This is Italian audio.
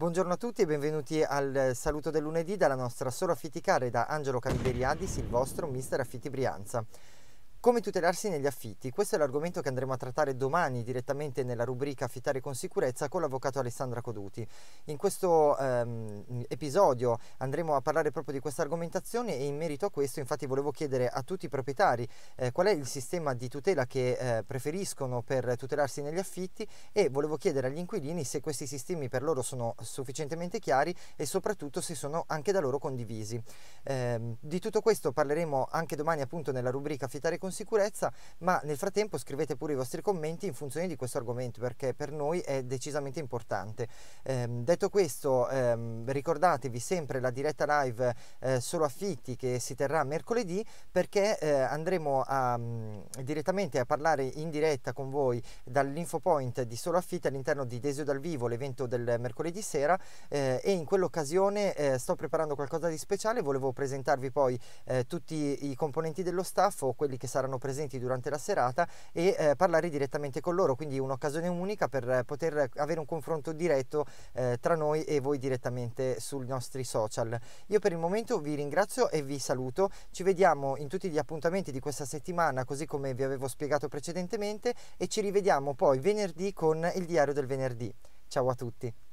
Buongiorno a tutti e benvenuti al saluto del lunedì dalla nostra Solo affitticare da Angelo Cavilleriadis, il vostro mister Affitti Brianza. Come tutelarsi negli affitti? Questo è l'argomento che andremo a trattare domani direttamente nella rubrica Affittare con sicurezza con l'avvocato Alessandra Coduti. In questo, ehm, episodio andremo a parlare proprio di questa argomentazione e in merito a questo infatti volevo chiedere a tutti i proprietari eh, qual è il sistema di tutela che eh, preferiscono per tutelarsi negli affitti e volevo chiedere agli inquilini se questi sistemi per loro sono sufficientemente chiari e soprattutto se sono anche da loro condivisi. Eh, di tutto questo parleremo anche domani appunto nella rubrica Affittare con sicurezza, ma nel frattempo scrivete pure i vostri commenti in funzione di questo argomento perché per noi è decisamente importante. Ehm, detto questo, ehm, ricordate ricordatevi sempre la diretta live eh, solo affitti che si terrà mercoledì perché eh, andremo a, mh, mm, direttamente a parlare in diretta con voi dall'infopoint di solo affitti all'interno di Desio dal vivo, l'evento del mercoledì sera eh, e in quell'occasione eh, sto preparando qualcosa di speciale, volevo presentarvi poi eh, tutti i componenti dello staff o quelli che saranno presenti durante la serata e eh, parlare direttamente con loro, quindi un'occasione unica per poter avere un confronto diretto tra noi e voi direttamente su sui nostri social. Io per il momento vi ringrazio e vi saluto, ci vediamo in tutti gli appuntamenti di questa settimana così come vi avevo spiegato precedentemente e ci rivediamo poi venerdì con il diario del venerdì. Ciao a tutti!